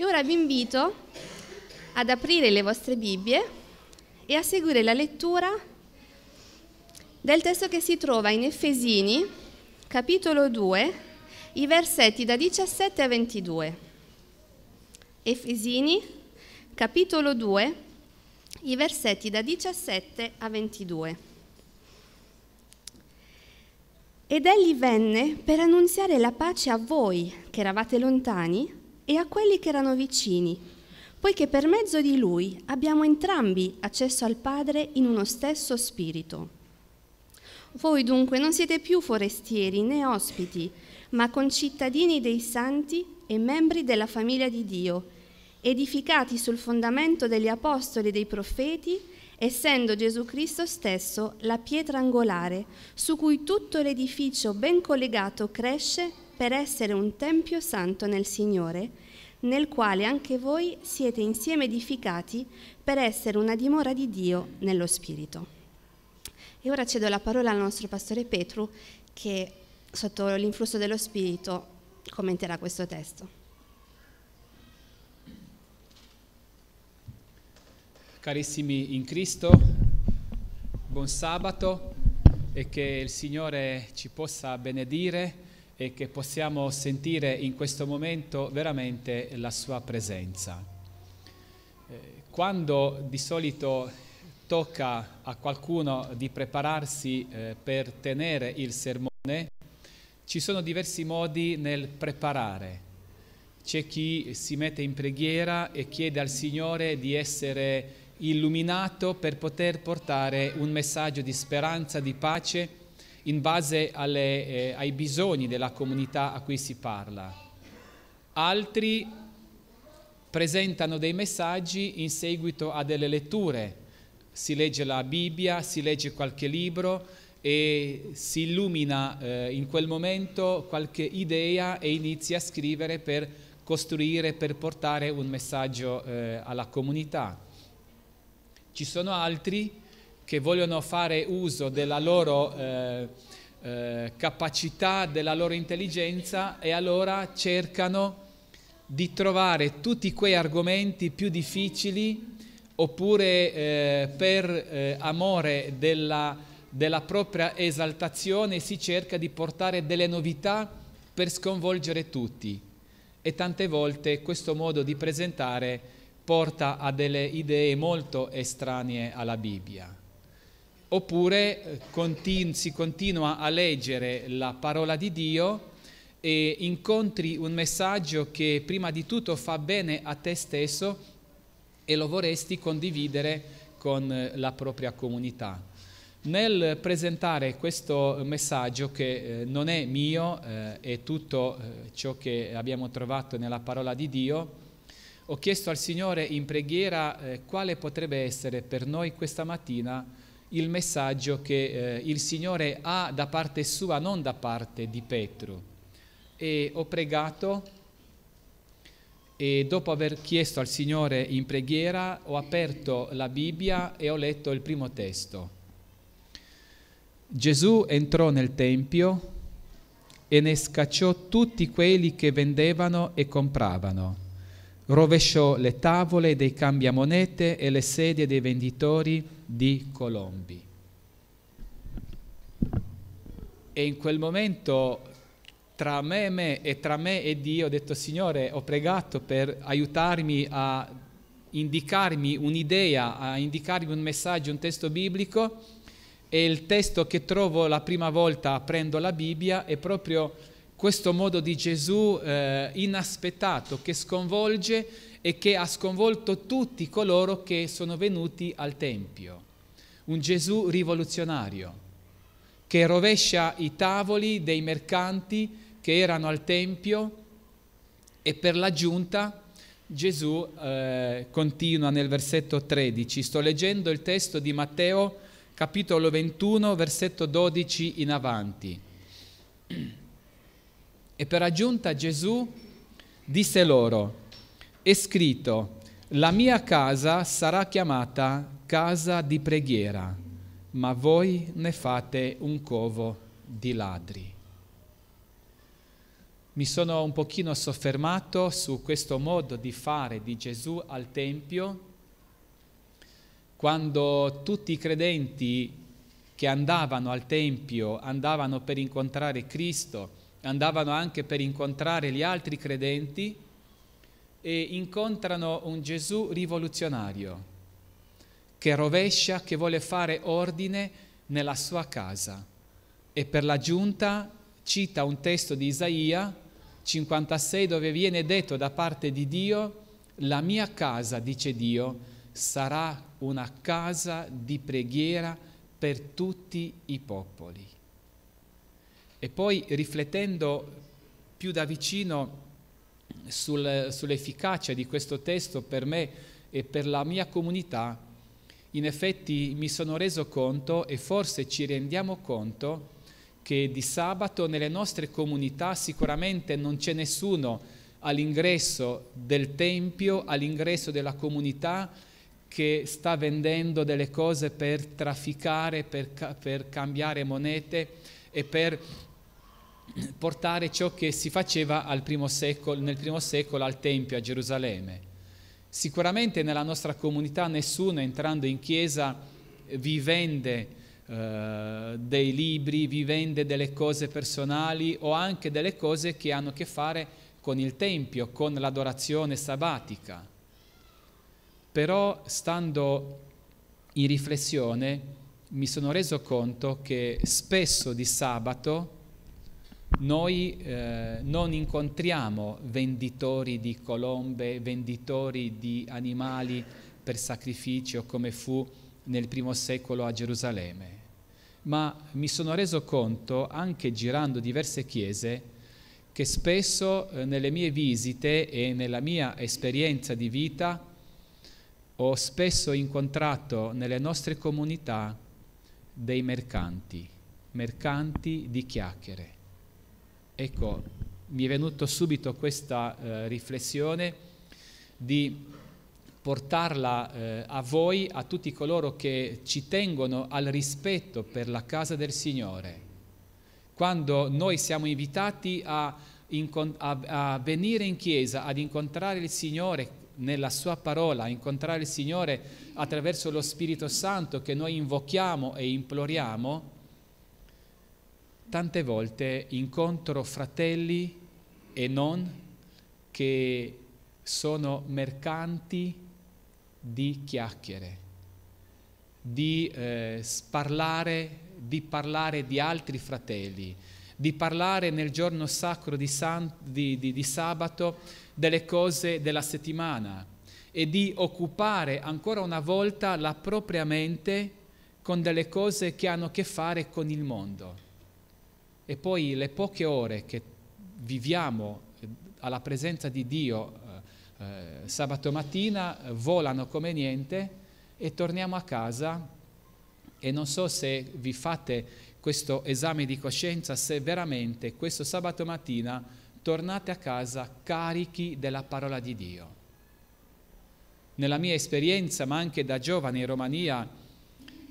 E ora vi invito ad aprire le vostre Bibbie e a seguire la lettura del testo che si trova in Efesini, capitolo 2, i versetti da 17 a 22. Efesini, capitolo 2, i versetti da 17 a 22. Ed egli venne per annunziare la pace a voi che eravate lontani e a quelli che erano vicini, poiché per mezzo di lui abbiamo entrambi accesso al Padre in uno stesso spirito. Voi dunque non siete più forestieri né ospiti, ma concittadini dei santi e membri della famiglia di Dio, edificati sul fondamento degli apostoli e dei profeti, essendo Gesù Cristo stesso la pietra angolare, su cui tutto l'edificio ben collegato cresce per essere un tempio santo nel Signore, nel quale anche voi siete insieme edificati per essere una dimora di Dio nello Spirito. E ora cedo la parola al nostro pastore Petru che sotto l'influsso dello Spirito commenterà questo testo. Carissimi in Cristo, buon sabato e che il Signore ci possa benedire e che possiamo sentire in questo momento veramente la sua presenza. Eh, quando di solito tocca a qualcuno di prepararsi eh, per tenere il sermone, ci sono diversi modi nel preparare. C'è chi si mette in preghiera e chiede al Signore di essere illuminato per poter portare un messaggio di speranza, di pace in base alle, eh, ai bisogni della comunità a cui si parla. Altri presentano dei messaggi in seguito a delle letture. Si legge la Bibbia, si legge qualche libro e si illumina eh, in quel momento qualche idea e inizia a scrivere per costruire, per portare un messaggio eh, alla comunità. Ci sono altri che che vogliono fare uso della loro eh, eh, capacità, della loro intelligenza e allora cercano di trovare tutti quei argomenti più difficili oppure eh, per eh, amore della, della propria esaltazione si cerca di portare delle novità per sconvolgere tutti e tante volte questo modo di presentare porta a delle idee molto estranee alla Bibbia oppure eh, continu si continua a leggere la parola di Dio e incontri un messaggio che prima di tutto fa bene a te stesso e lo vorresti condividere con eh, la propria comunità. Nel presentare questo messaggio che eh, non è mio, eh, è tutto eh, ciò che abbiamo trovato nella parola di Dio, ho chiesto al Signore in preghiera eh, quale potrebbe essere per noi questa mattina il messaggio che eh, il Signore ha da parte sua, non da parte di Pietro. E ho pregato e dopo aver chiesto al Signore in preghiera ho aperto la Bibbia e ho letto il primo testo. Gesù entrò nel Tempio e ne scacciò tutti quelli che vendevano e compravano rovesciò le tavole dei cambiamonete e le sedie dei venditori di colombi. E in quel momento tra me e me e tra me e Dio ho detto Signore ho pregato per aiutarmi a indicarmi un'idea, a indicarmi un messaggio, un testo biblico e il testo che trovo la prima volta aprendo la Bibbia è proprio questo modo di Gesù eh, inaspettato che sconvolge e che ha sconvolto tutti coloro che sono venuti al Tempio. Un Gesù rivoluzionario che rovescia i tavoli dei mercanti che erano al Tempio e per l'aggiunta Gesù eh, continua nel versetto 13. Sto leggendo il testo di Matteo capitolo 21 versetto 12 in avanti. E per aggiunta Gesù disse loro, è scritto, la mia casa sarà chiamata casa di preghiera, ma voi ne fate un covo di ladri. Mi sono un pochino soffermato su questo modo di fare di Gesù al Tempio, quando tutti i credenti che andavano al Tempio andavano per incontrare Cristo, andavano anche per incontrare gli altri credenti e incontrano un Gesù rivoluzionario che rovescia, che vuole fare ordine nella sua casa e per la giunta cita un testo di Isaia 56 dove viene detto da parte di Dio, la mia casa, dice Dio, sarà una casa di preghiera per tutti i popoli. E poi riflettendo più da vicino sul, sull'efficacia di questo testo per me e per la mia comunità, in effetti mi sono reso conto e forse ci rendiamo conto che di sabato nelle nostre comunità sicuramente non c'è nessuno all'ingresso del Tempio, all'ingresso della comunità che sta vendendo delle cose per trafficare, per, per cambiare monete e per portare ciò che si faceva primo secolo, nel primo secolo al Tempio a Gerusalemme. Sicuramente nella nostra comunità nessuno entrando in chiesa eh, vi vende eh, dei libri, vi vende delle cose personali o anche delle cose che hanno a che fare con il Tempio, con l'adorazione sabatica. Però stando in riflessione mi sono reso conto che spesso di sabato noi eh, non incontriamo venditori di colombe, venditori di animali per sacrificio come fu nel primo secolo a Gerusalemme, ma mi sono reso conto, anche girando diverse chiese, che spesso eh, nelle mie visite e nella mia esperienza di vita ho spesso incontrato nelle nostre comunità dei mercanti, mercanti di chiacchiere Ecco, mi è venuto subito questa eh, riflessione di portarla eh, a voi, a tutti coloro che ci tengono al rispetto per la casa del Signore. Quando noi siamo invitati a, a, a venire in chiesa, ad incontrare il Signore nella sua parola, a incontrare il Signore attraverso lo Spirito Santo che noi invochiamo e imploriamo, tante volte incontro fratelli e non che sono mercanti di chiacchiere, di eh, parlare, di parlare di altri fratelli, di parlare nel giorno sacro di, san, di, di, di sabato delle cose della settimana e di occupare ancora una volta la propria mente con delle cose che hanno a che fare con il mondo e poi le poche ore che viviamo eh, alla presenza di Dio eh, eh sabato mattina eh, volano come niente e torniamo a casa e non so se vi fate questo esame di coscienza, se veramente questo sabato mattina tornate a casa carichi della parola di Dio. Nella mia esperienza, ma anche da giovane in Romania,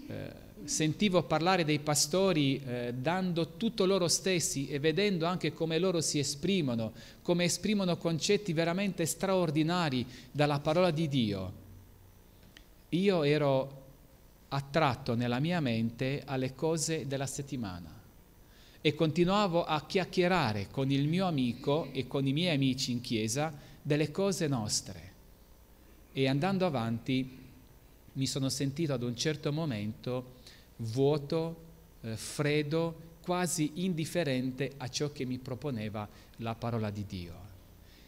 eh, sentivo parlare dei pastori eh, dando tutto loro stessi e vedendo anche come loro si esprimono, come esprimono concetti veramente straordinari dalla parola di Dio, io ero attratto nella mia mente alle cose della settimana e continuavo a chiacchierare con il mio amico e con i miei amici in chiesa delle cose nostre. E andando avanti mi sono sentito ad un certo momento vuoto, eh, freddo, quasi indifferente a ciò che mi proponeva la parola di Dio.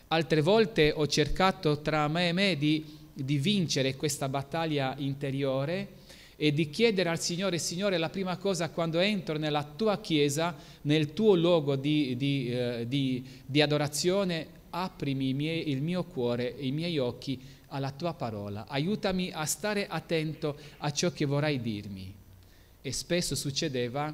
Altre volte ho cercato tra me e me di, di vincere questa battaglia interiore e di chiedere al Signore, Signore, la prima cosa quando entro nella tua chiesa, nel tuo luogo di, di, eh, di, di adorazione, aprimi miei, il mio cuore i miei occhi alla tua parola, aiutami a stare attento a ciò che vorrai dirmi e spesso succedeva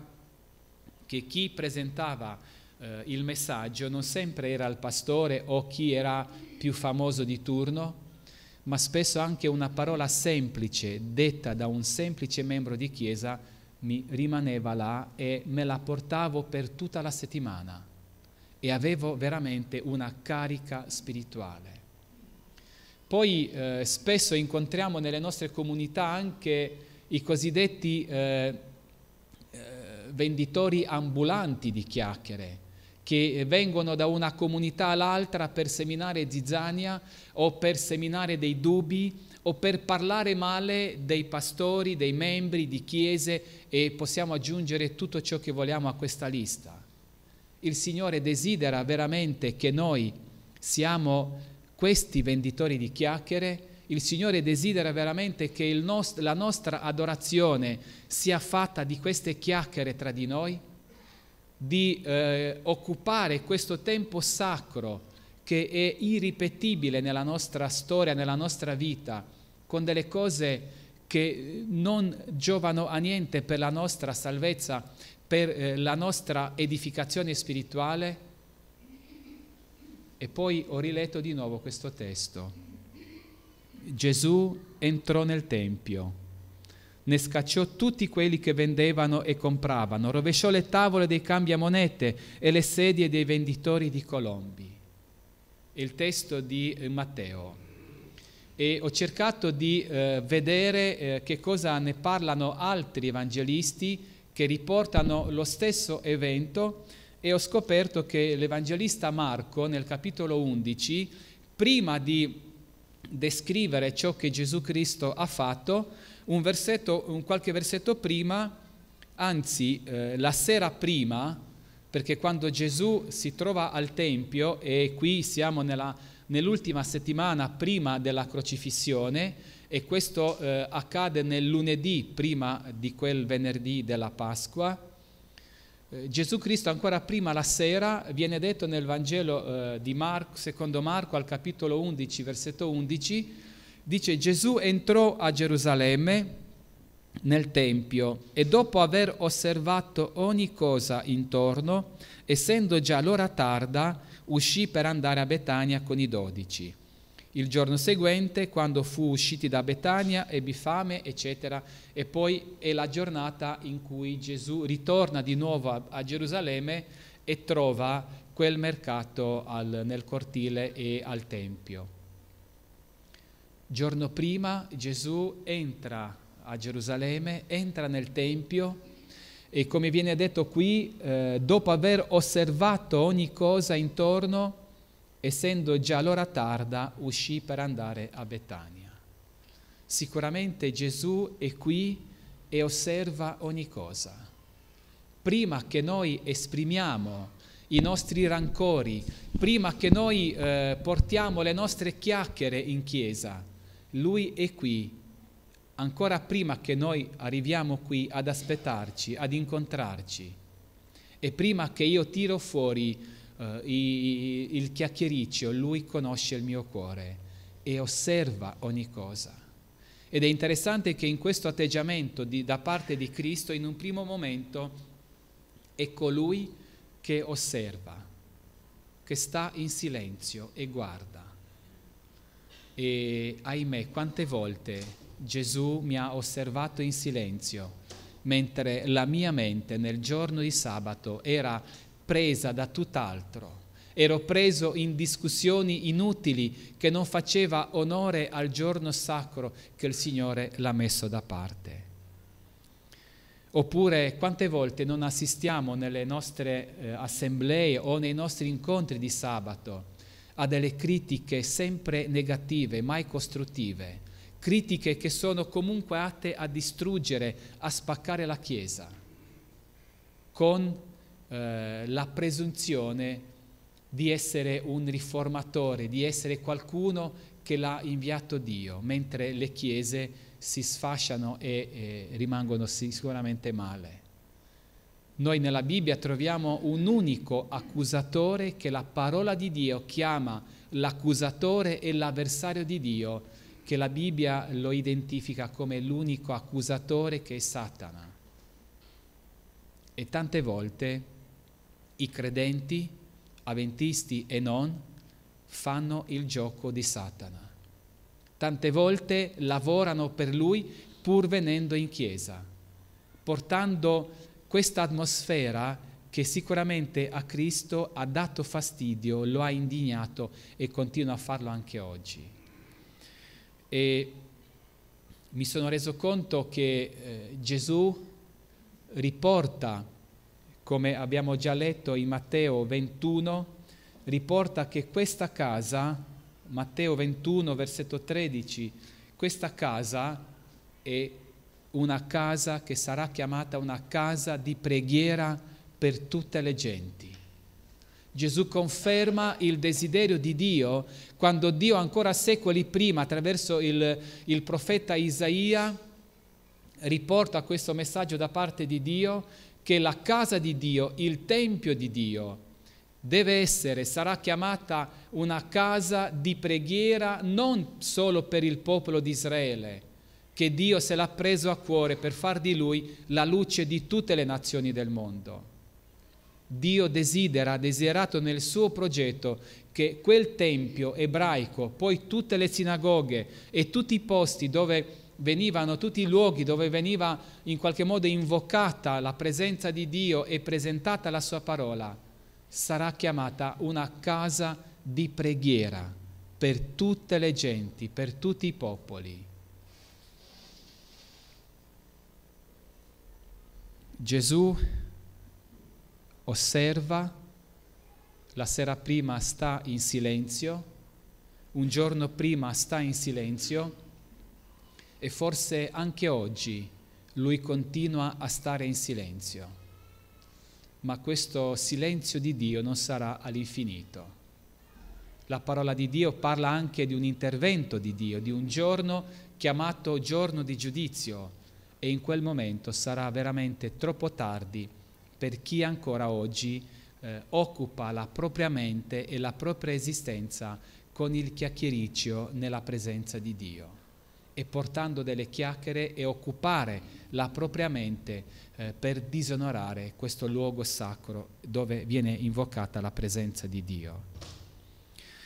che chi presentava eh, il messaggio non sempre era il pastore o chi era più famoso di turno, ma spesso anche una parola semplice detta da un semplice membro di chiesa mi rimaneva là e me la portavo per tutta la settimana e avevo veramente una carica spirituale. Poi eh, spesso incontriamo nelle nostre comunità anche i cosiddetti eh, eh, venditori ambulanti di chiacchiere che vengono da una comunità all'altra per seminare zizzania o per seminare dei dubbi o per parlare male dei pastori, dei membri di chiese e possiamo aggiungere tutto ciò che vogliamo a questa lista. Il Signore desidera veramente che noi siamo questi venditori di chiacchiere il Signore desidera veramente che nost- la nostra adorazione sia fatta di queste chiacchiere tra di noi, di eh, occupare questo tempo sacro che è irripetibile nella nostra storia, nella nostra vita, con delle cose che non giovano a niente per la nostra salvezza, per eh, la nostra edificazione spirituale. E poi ho riletto di nuovo questo testo Gesù entrò nel Tempio, ne scacciò tutti quelli che vendevano e compravano, rovesciò le tavole dei cambiamonete e le sedie dei venditori di colombi. Il testo di eh, Matteo. E ho cercato di eh, vedere eh, che cosa ne parlano altri evangelisti che riportano lo stesso evento e ho scoperto che l'evangelista Marco nel capitolo 11, prima di descrivere ciò che Gesù Cristo ha fatto, un versetto, un qualche versetto prima, anzi eh, la sera prima, perché quando Gesù si trova al Tempio, e qui siamo nella, nell'ultima settimana prima della crocifissione, e questo eh, accade nel lunedì prima di quel venerdì della Pasqua, eh, Gesù Cristo ancora prima la sera viene detto nel Vangelo eh, di Marco, secondo Marco al capitolo 11, versetto 11, dice Gesù entrò a Gerusalemme nel Tempio e dopo aver osservato ogni cosa intorno, essendo già l'ora tarda, uscì per andare a Betania con i dodici. Il giorno seguente, quando fu usciti da Betania, ebbi fame, eccetera. E poi è la giornata in cui Gesù ritorna di nuovo a, a Gerusalemme e trova quel mercato al, nel cortile e al Tempio. Giorno prima Gesù entra a Gerusalemme, entra nel Tempio e come viene detto qui, eh, dopo aver osservato ogni cosa intorno, essendo già l'ora tarda, uscì per andare a Betania. Sicuramente Gesù è qui e osserva ogni cosa. Prima che noi esprimiamo i nostri rancori, prima che noi eh, portiamo le nostre chiacchiere in chiesa, Lui è qui, ancora prima che noi arriviamo qui ad aspettarci, ad incontrarci, e prima che io tiro fuori eh, i, il chiacchiericcio, lui conosce il mio cuore e osserva ogni cosa. Ed è interessante che in questo atteggiamento di, da parte di Cristo, in un primo momento, è colui che osserva, che sta in silenzio e guarda. E ahimè, quante volte Gesù mi ha osservato in silenzio, mentre la mia mente nel giorno di sabato era presa da tutt'altro, ero preso in discussioni inutili che non faceva onore al giorno sacro che il Signore l'ha messo da parte. Oppure quante volte non assistiamo nelle nostre eh, assemblee o nei nostri incontri di sabato a delle critiche sempre negative, mai costruttive, critiche che sono comunque atte a distruggere, a spaccare la Chiesa, con eh, la presunzione di essere un riformatore, di essere qualcuno che l'ha inviato Dio, mentre le chiese si sfasciano e eh, rimangono sicuramente male. Noi nella Bibbia troviamo un unico accusatore che la parola di Dio chiama l'accusatore e l'avversario di Dio, che la Bibbia lo identifica come l'unico accusatore che è Satana. E tante volte i credenti, avventisti e non, fanno il gioco di Satana. Tante volte lavorano per lui pur venendo in chiesa, portando questa atmosfera che sicuramente a Cristo ha dato fastidio, lo ha indignato e continua a farlo anche oggi. E mi sono reso conto che eh, Gesù riporta come abbiamo già letto in Matteo 21, riporta che questa casa, Matteo 21 versetto 13, questa casa è una casa che sarà chiamata una casa di preghiera per tutte le genti. Gesù conferma il desiderio di Dio quando Dio ancora secoli prima attraverso il, il, profeta Isaia riporta questo messaggio da parte di Dio che la casa di Dio, il tempio di Dio, deve essere, sarà chiamata una casa di preghiera non solo per il popolo di Israele, che Dio se l'ha preso a cuore per far di lui la luce di tutte le nazioni del mondo. Dio desidera, ha desiderato nel suo progetto che quel tempio ebraico, poi tutte le sinagoghe e tutti i posti dove venivano tutti i luoghi dove veniva in qualche modo invocata la presenza di Dio e presentata la sua parola, sarà chiamata una casa di preghiera per tutte le genti, per tutti i popoli. Gesù osserva, la sera prima sta in silenzio, un giorno prima sta in silenzio, e forse anche oggi lui continua a stare in silenzio. Ma questo silenzio di Dio non sarà all'infinito. La parola di Dio parla anche di un intervento di Dio, di un giorno chiamato giorno di giudizio e in quel momento sarà veramente troppo tardi per chi ancora oggi eh, occupa la propria mente e la propria esistenza con il chiacchiericcio nella presenza di Dio e portando delle chiacchiere e occupare la propria mente eh, per disonorare questo luogo sacro dove viene invocata la presenza di Dio.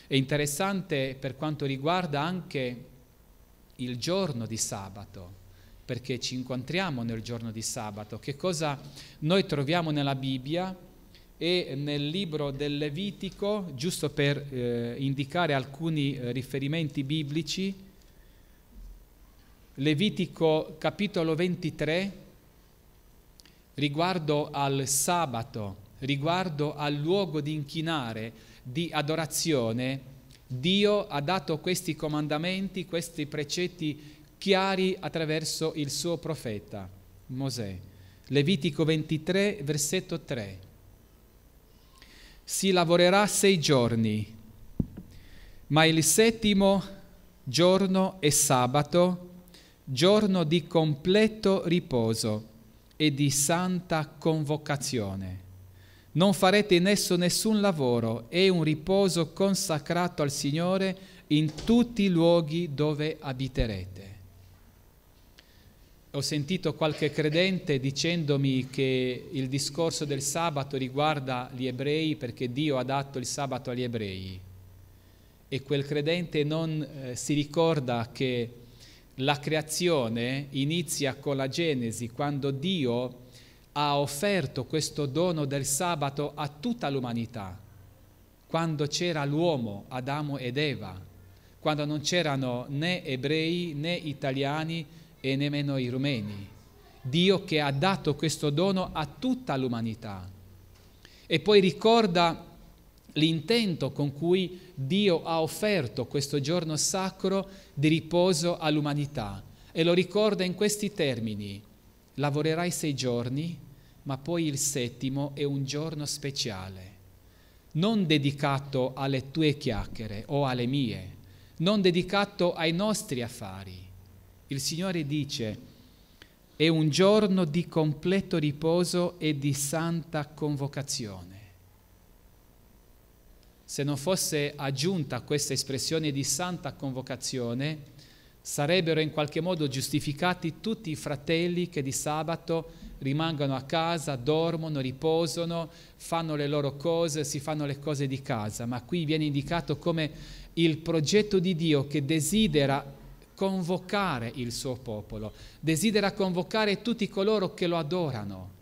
È interessante per quanto riguarda anche il giorno di sabato, perché ci incontriamo nel giorno di sabato. Che cosa noi troviamo nella Bibbia e nel libro del Levitico, giusto per eh, indicare alcuni eh, riferimenti biblici, Levitico capitolo 23 riguardo al sabato, riguardo al luogo di inchinare, di adorazione, Dio ha dato questi comandamenti, questi precetti chiari attraverso il suo profeta Mosè. Levitico 23, versetto 3. Si lavorerà sei giorni, ma il settimo giorno è sabato giorno di completo riposo e di santa convocazione. Non farete in esso nessun lavoro, è un riposo consacrato al Signore in tutti i luoghi dove abiterete. Ho sentito qualche credente dicendomi che il discorso del sabato riguarda gli ebrei perché Dio ha dato il sabato agli ebrei e quel credente non eh, si ricorda che la creazione inizia con la Genesi, quando Dio ha offerto questo dono del sabato a tutta l'umanità, quando c'era l'uomo, Adamo ed Eva, quando non c'erano né ebrei né italiani e nemmeno i rumeni. Dio che ha dato questo dono a tutta l'umanità. E poi ricorda l'intento con cui Dio ha offerto questo giorno sacro di riposo all'umanità e lo ricorda in questi termini. Lavorerai sei giorni, ma poi il settimo è un giorno speciale, non dedicato alle tue chiacchiere o alle mie, non dedicato ai nostri affari. Il Signore dice, è un giorno di completo riposo e di santa convocazione se non fosse aggiunta questa espressione di santa convocazione, sarebbero in qualche modo giustificati tutti i fratelli che di sabato rimangono a casa, dormono, riposano, fanno le loro cose, si fanno le cose di casa, ma qui viene indicato come il progetto di Dio che desidera convocare il suo popolo, desidera convocare tutti coloro che lo adorano.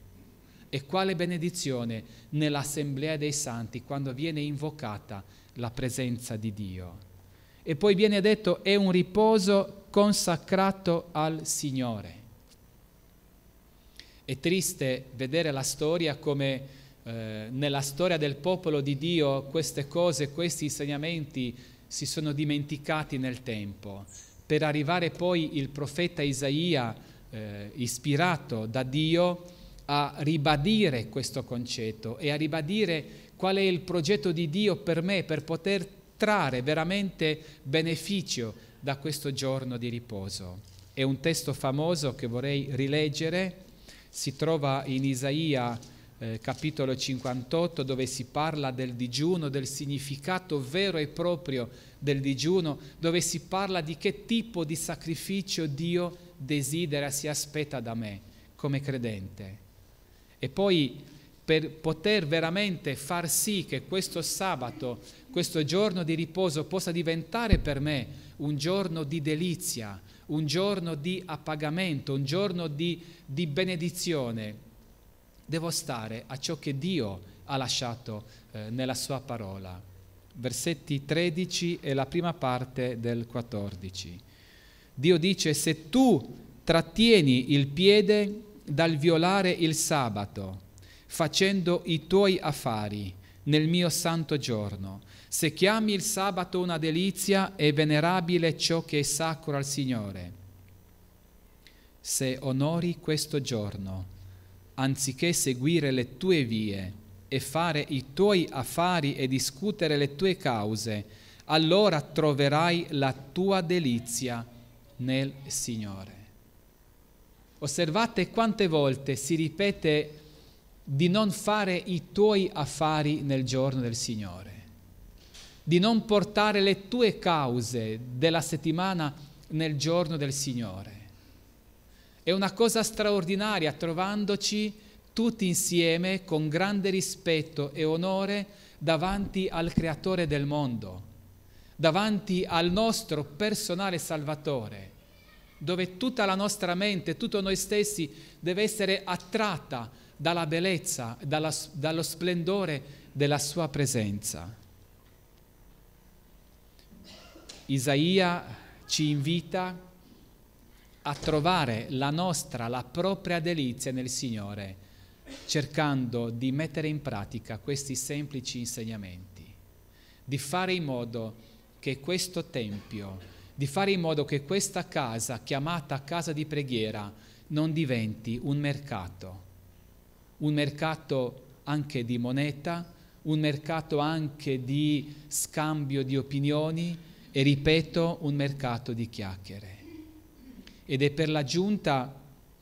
E quale benedizione nell'assemblea dei santi quando viene invocata la presenza di Dio. E poi viene detto è un riposo consacrato al Signore. È triste vedere la storia come eh, nella storia del popolo di Dio queste cose, questi insegnamenti si sono dimenticati nel tempo, per arrivare poi il profeta Isaia, eh, ispirato da Dio, a ribadire questo concetto e a ribadire qual è il progetto di Dio per me per poter trarre veramente beneficio da questo giorno di riposo. È un testo famoso che vorrei rileggere, si trova in Isaia eh, capitolo 58 dove si parla del digiuno, del significato vero e proprio del digiuno, dove si parla di che tipo di sacrificio Dio desidera, si aspetta da me come credente. E poi per poter veramente far sì che questo sabato, questo giorno di riposo possa diventare per me un giorno di delizia, un giorno di appagamento, un giorno di, di benedizione, devo stare a ciò che Dio ha lasciato eh, nella sua parola. Versetti 13 e la prima parte del 14. Dio dice, se tu trattieni il piede dal violare il sabato, facendo i tuoi affari nel mio santo giorno. Se chiami il sabato una delizia, è venerabile ciò che è sacro al Signore. Se onori questo giorno, anziché seguire le tue vie e fare i tuoi affari e discutere le tue cause, allora troverai la tua delizia nel Signore. Osservate quante volte si ripete di non fare i tuoi affari nel giorno del Signore, di non portare le tue cause della settimana nel giorno del Signore. È una cosa straordinaria trovandoci tutti insieme con grande rispetto e onore davanti al Creatore del mondo, davanti al nostro personale Salvatore dove tutta la nostra mente, tutto noi stessi deve essere attratta dalla bellezza, dalla, dallo splendore della sua presenza. Isaia ci invita a trovare la nostra, la propria delizia nel Signore, cercando di mettere in pratica questi semplici insegnamenti, di fare in modo che questo Tempio di fare in modo che questa casa, chiamata casa di preghiera, non diventi un mercato, un mercato anche di moneta, un mercato anche di scambio di opinioni e, ripeto, un mercato di chiacchiere. Ed è per la giunta,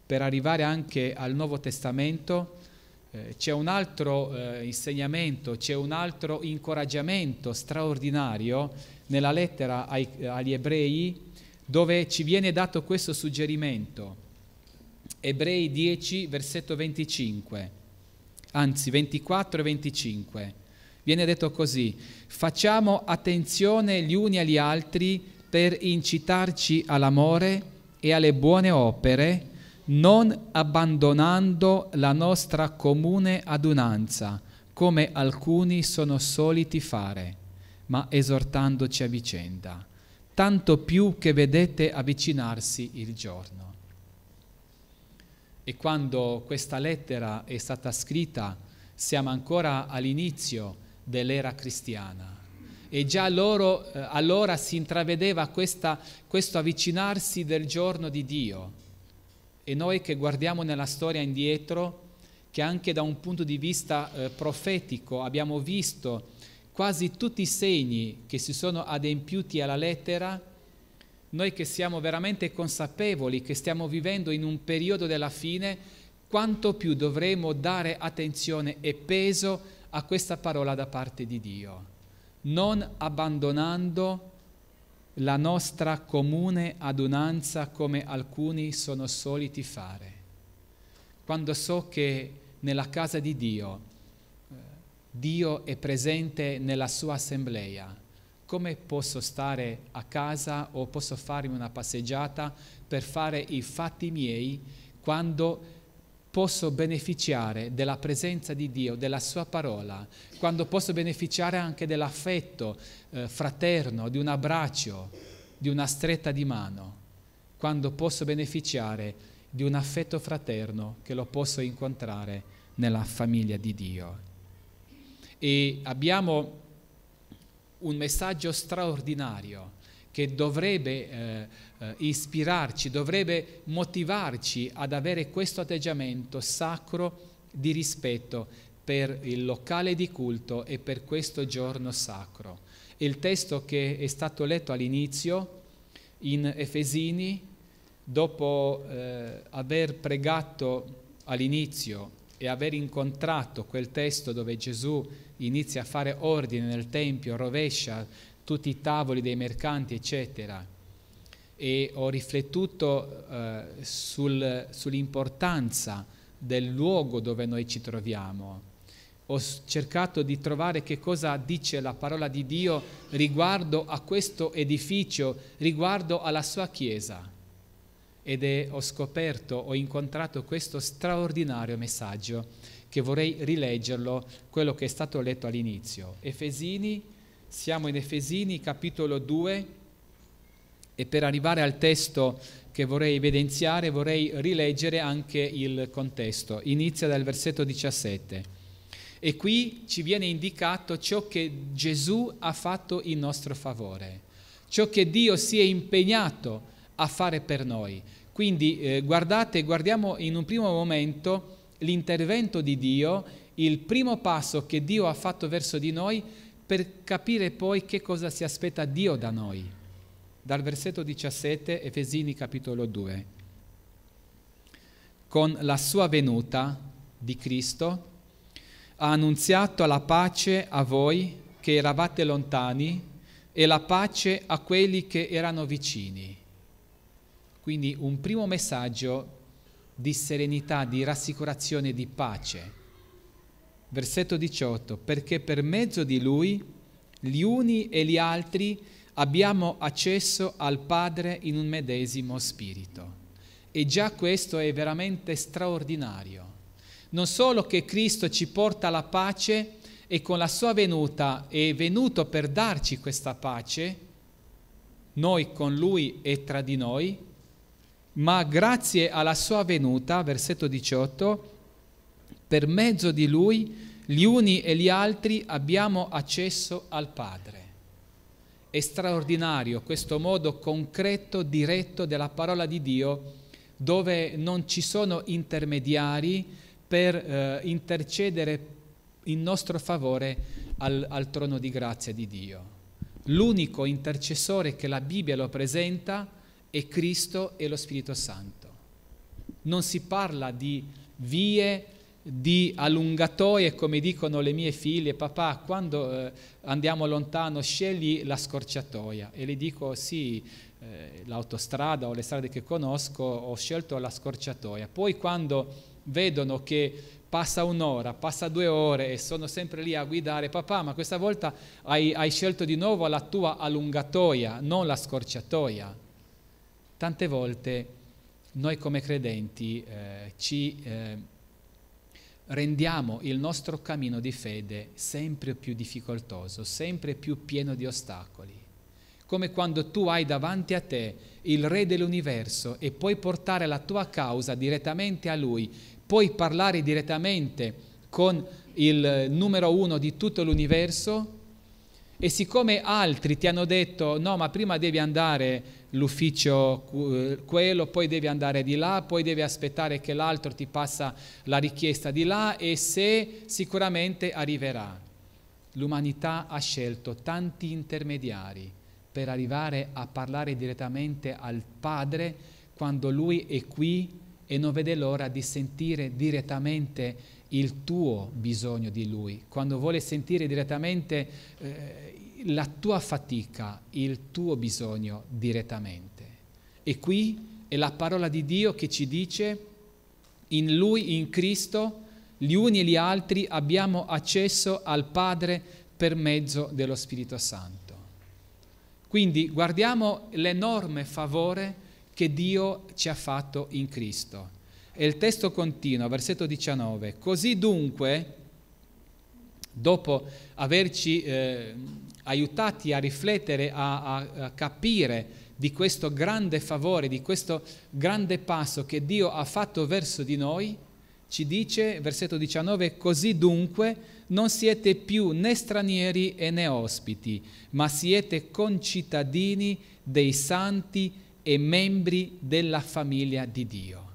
per arrivare anche al Nuovo Testamento, eh, c'è un altro eh, insegnamento, c'è un altro incoraggiamento straordinario nella lettera ai, agli ebrei dove ci viene dato questo suggerimento. Ebrei 10, versetto 25, anzi 24 e 25. Viene detto così, facciamo attenzione gli uni agli altri per incitarci all'amore e alle buone opere, non abbandonando la nostra comune adunanza, come alcuni sono soliti fare ma esortandoci a vicenda, tanto più che vedete avvicinarsi il giorno. E quando questa lettera è stata scritta, siamo ancora all'inizio dell'era cristiana. E già loro, eh, allora si intravedeva questa, questo avvicinarsi del giorno di Dio. E noi che guardiamo nella storia indietro, che anche da un punto di vista eh, profetico abbiamo visto quasi tutti i segni che si sono adempiuti alla lettera, noi che siamo veramente consapevoli che stiamo vivendo in un periodo della fine, quanto più dovremo dare attenzione e peso a questa parola da parte di Dio, non abbandonando la nostra comune adunanza come alcuni sono soliti fare. Quando so che nella casa di Dio Dio è presente nella sua assemblea. Come posso stare a casa o posso farmi una passeggiata per fare i fatti miei quando posso beneficiare della presenza di Dio, della sua parola, quando posso beneficiare anche dell'affetto eh, fraterno, di un abbraccio, di una stretta di mano, quando posso beneficiare di un affetto fraterno che lo posso incontrare nella famiglia di Dio e abbiamo un messaggio straordinario che dovrebbe eh, eh, ispirarci, dovrebbe motivarci ad avere questo atteggiamento sacro di rispetto per il locale di culto e per questo giorno sacro. Il testo che è stato letto all'inizio in Efesini, dopo eh, aver pregato all'inizio e aver incontrato quel testo dove Gesù inizia a fare ordine nel Tempio, rovescia tutti i tavoli dei mercanti, eccetera. E ho riflettuto eh, sul, sull'importanza del luogo dove noi ci troviamo. Ho cercato di trovare che cosa dice la parola di Dio riguardo a questo edificio, riguardo alla sua Chiesa. Ed è, ho scoperto, ho incontrato questo straordinario messaggio che vorrei rileggerlo, quello che è stato letto all'inizio. Efesini, siamo in Efesini capitolo 2 e per arrivare al testo che vorrei evidenziare vorrei rileggere anche il contesto. Inizia dal versetto 17. E qui ci viene indicato ciò che Gesù ha fatto in nostro favore, ciò che Dio si è impegnato a fare per noi. Quindi eh, guardate, guardiamo in un primo momento l'intervento di Dio, il primo passo che Dio ha fatto verso di noi per capire poi che cosa si aspetta Dio da noi. Dal versetto 17, Efesini capitolo 2. Con la sua venuta di Cristo ha annunziato la pace a voi che eravate lontani e la pace a quelli che erano vicini. Quindi un primo messaggio di serenità, di rassicurazione, di pace. Versetto 18, perché per mezzo di lui gli uni e gli altri abbiamo accesso al Padre in un medesimo spirito. E già questo è veramente straordinario. Non solo che Cristo ci porta la pace e con la sua venuta è venuto per darci questa pace, noi con lui e tra di noi, ma grazie alla sua venuta, versetto 18, per mezzo di lui gli uni e gli altri abbiamo accesso al Padre. È straordinario questo modo concreto, diretto della parola di Dio, dove non ci sono intermediari per eh, intercedere in nostro favore al, al trono di grazia di Dio. L'unico intercessore che la Bibbia lo presenta è e Cristo e lo Spirito Santo. Non si parla di vie, di allungatoie, come dicono le mie figlie, papà, quando eh, andiamo lontano scegli la scorciatoia e le dico sì, eh, l'autostrada o le strade che conosco ho scelto la scorciatoia. Poi quando vedono che passa un'ora, passa due ore e sono sempre lì a guidare, papà, ma questa volta hai, hai scelto di nuovo la tua allungatoia, non la scorciatoia tante volte noi come credenti eh, ci eh, rendiamo il nostro cammino di fede sempre più difficoltoso, sempre più pieno di ostacoli. Come quando tu hai davanti a te il Re dell'universo e puoi portare la tua causa direttamente a Lui, puoi parlare direttamente con il eh, numero uno di tutto l'universo, e siccome altri ti hanno detto no, ma prima devi andare l'ufficio quello, poi devi andare di là, poi devi aspettare che l'altro ti passa la richiesta di là e se sicuramente arriverà. L'umanità ha scelto tanti intermediari per arrivare a parlare direttamente al Padre quando Lui è qui e non vede l'ora di sentire direttamente il tuo bisogno di Lui, quando vuole sentire direttamente eh, la tua fatica, il tuo bisogno direttamente. E qui è la parola di Dio che ci dice, in Lui, in Cristo, gli uni e gli altri abbiamo accesso al Padre per mezzo dello Spirito Santo. Quindi guardiamo l'enorme favore che Dio ci ha fatto in Cristo e il testo continua, versetto 19. Così dunque, dopo averci eh, aiutati a riflettere, a, a, a capire di questo grande favore, di questo grande passo che Dio ha fatto verso di noi, ci dice, versetto 19, così dunque non siete più né stranieri e né ospiti, ma siete concittadini dei santi e membri della famiglia di Dio.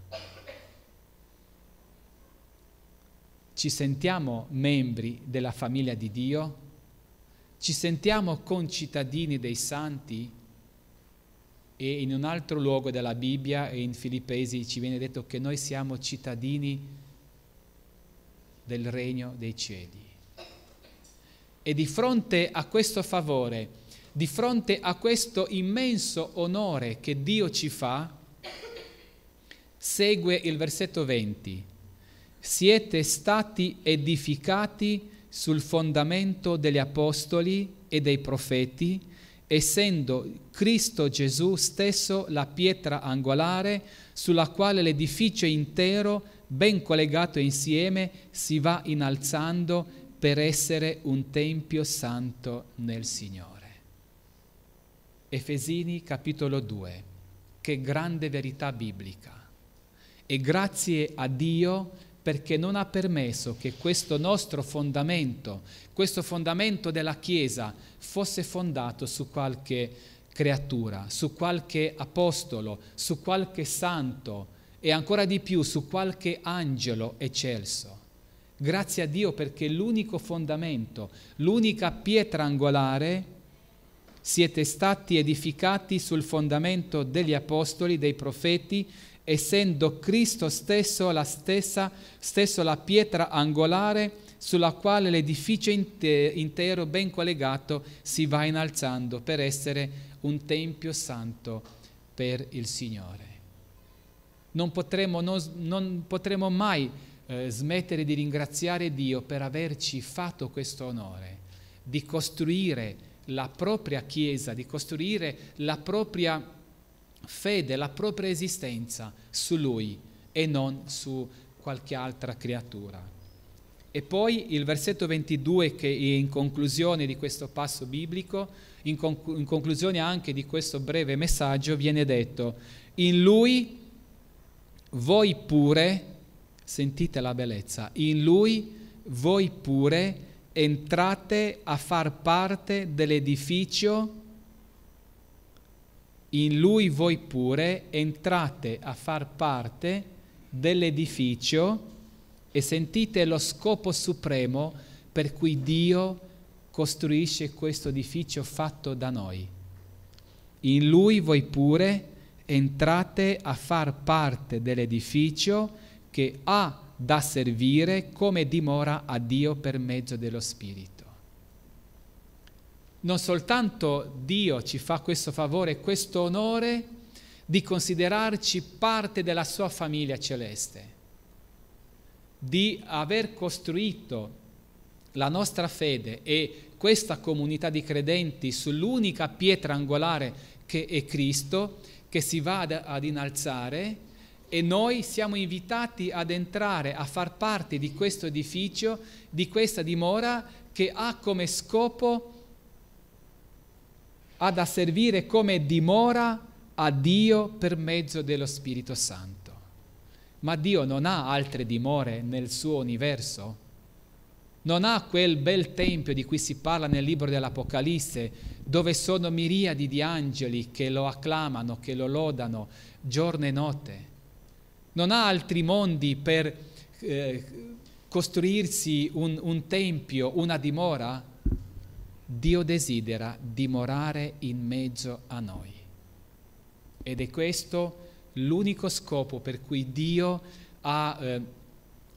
ci sentiamo membri della famiglia di Dio? Ci sentiamo concittadini dei santi? E in un altro luogo della Bibbia in Filippesi ci viene detto che noi siamo cittadini del regno dei cieli. E di fronte a questo favore, di fronte a questo immenso onore che Dio ci fa, segue il versetto 20 siete stati edificati sul fondamento degli apostoli e dei profeti, essendo Cristo Gesù stesso la pietra angolare sulla quale l'edificio intero, ben collegato insieme, si va innalzando per essere un tempio santo nel Signore. Efesini capitolo 2. Che grande verità biblica. E grazie a Dio perché non ha permesso che questo nostro fondamento, questo fondamento della Chiesa, fosse fondato su qualche creatura, su qualche apostolo, su qualche santo e ancora di più su qualche angelo eccelso. Grazie a Dio perché l'unico fondamento, l'unica pietra angolare, siete stati edificati sul fondamento degli apostoli, dei profeti, essendo Cristo stesso la, stessa, stesso la pietra angolare sulla quale l'edificio intero ben collegato si va innalzando per essere un tempio santo per il Signore. Non potremo, non, non potremo mai eh, smettere di ringraziare Dio per averci fatto questo onore, di costruire la propria Chiesa, di costruire la propria fede la propria esistenza su lui e non su qualche altra creatura. E poi il versetto 22 che è in conclusione di questo passo biblico, in, conc- in, conclusione anche di questo breve messaggio, viene detto, in lui voi pure, sentite la bellezza, in lui voi pure entrate a far parte dell'edificio in lui voi pure entrate a far parte dell'edificio e sentite lo scopo supremo per cui Dio costruisce questo edificio fatto da noi. In lui voi pure entrate a far parte dell'edificio che ha da servire come dimora a Dio per mezzo dello Spirito non soltanto Dio ci fa questo favore e questo onore di considerarci parte della sua famiglia celeste, di aver costruito la nostra fede e questa comunità di credenti sull'unica pietra angolare che è Cristo, che si va ad, innalzare e noi siamo invitati ad entrare, a far parte di questo edificio, di questa dimora che ha come scopo ha da servire come dimora a Dio per mezzo dello Spirito Santo. Ma Dio non ha altre dimore nel suo universo, non ha quel bel tempio di cui si parla nel libro dell'Apocalisse, dove sono miriadi di angeli che lo acclamano, che lo lodano giorno e notte. Non ha altri mondi per eh, costruirsi un, un tempio, una dimora Dio desidera dimorare in mezzo a noi. Ed è questo l'unico scopo per cui Dio ha eh,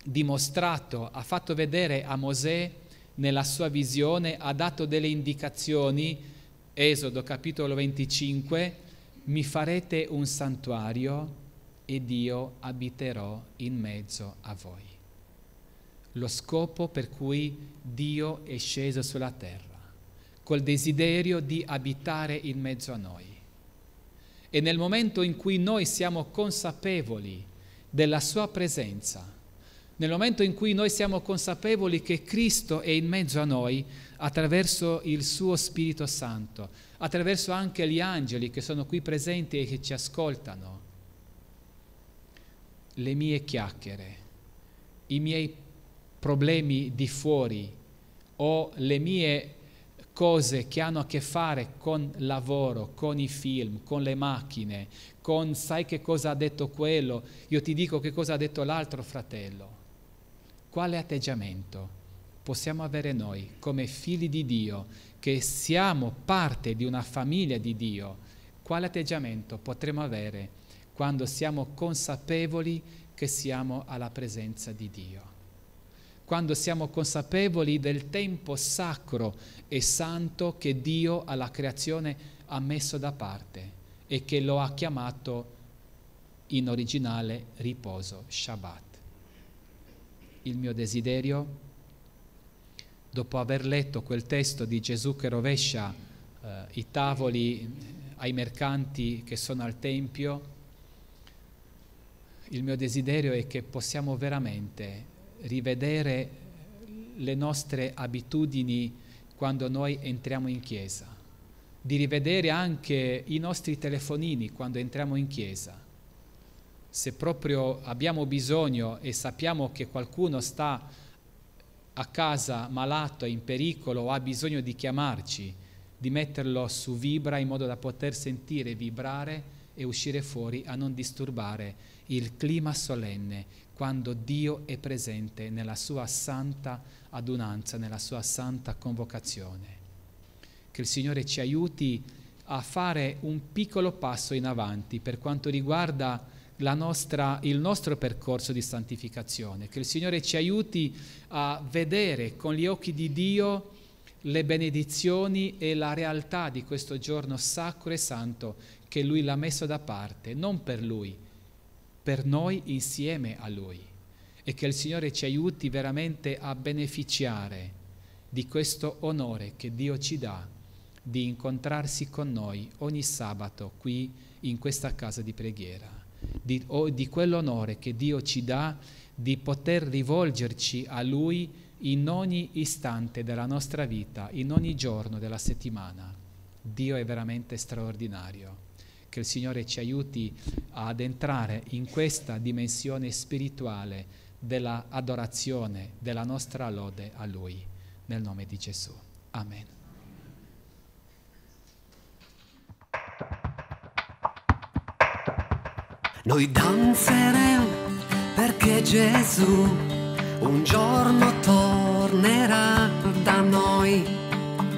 dimostrato, ha fatto vedere a Mosè nella sua visione, ha dato delle indicazioni, Esodo capitolo 25, mi farete un santuario ed io abiterò in mezzo a voi. Lo scopo per cui Dio è sceso sulla terra col desiderio di abitare in mezzo a noi. E nel momento in cui noi siamo consapevoli della sua presenza, nel momento in cui noi siamo consapevoli che Cristo è in mezzo a noi attraverso il suo Spirito Santo, attraverso anche gli angeli che sono qui presenti e che ci ascoltano, le mie chiacchiere, i miei problemi di fuori o le mie cose che hanno a che fare con lavoro, con i film, con le macchine, con sai che cosa ha detto quello, io ti dico che cosa ha detto l'altro fratello. Quale atteggiamento possiamo avere noi come figli di Dio, che siamo parte di una famiglia di Dio? Quale atteggiamento potremo avere quando siamo consapevoli che siamo alla presenza di Dio? quando siamo consapevoli del tempo sacro e santo che Dio alla creazione ha messo da parte e che lo ha chiamato in originale riposo, Shabbat. Il mio desiderio, dopo aver letto quel testo di Gesù che rovescia eh, i tavoli eh, ai mercanti che sono al Tempio, il mio desiderio è che possiamo veramente rivedere le nostre abitudini quando noi entriamo in chiesa, di rivedere anche i nostri telefonini quando entriamo in chiesa. Se proprio abbiamo bisogno e sappiamo che qualcuno sta a casa malato, in pericolo o ha bisogno di chiamarci, di metterlo su vibra in modo da poter sentire vibrare e uscire fuori a non disturbare il clima solenne quando Dio è presente nella sua santa adunanza, nella sua santa convocazione. Che il Signore ci aiuti a fare un piccolo passo in avanti per quanto riguarda nostra, il nostro percorso di santificazione, che il Signore ci aiuti a vedere con gli occhi di Dio le benedizioni e la realtà di questo giorno sacro e santo che Lui l'ha messo da parte, non per Lui, per noi insieme a Lui e che il Signore ci aiuti veramente a beneficiare di questo onore che Dio ci dà di incontrarsi con noi ogni sabato qui in questa casa di preghiera, di, o di quell'onore che Dio ci dà di poter rivolgerci a Lui in ogni istante della nostra vita, in ogni giorno della settimana. Dio è veramente straordinario che il Signore ci aiuti ad entrare in questa dimensione spirituale della adorazione, della nostra lode a Lui, nel nome di Gesù. Amen. Noi danzeremo perché Gesù un giorno tornerà da noi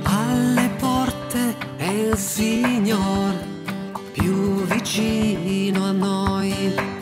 alle porte è il Signore più vicino a noi.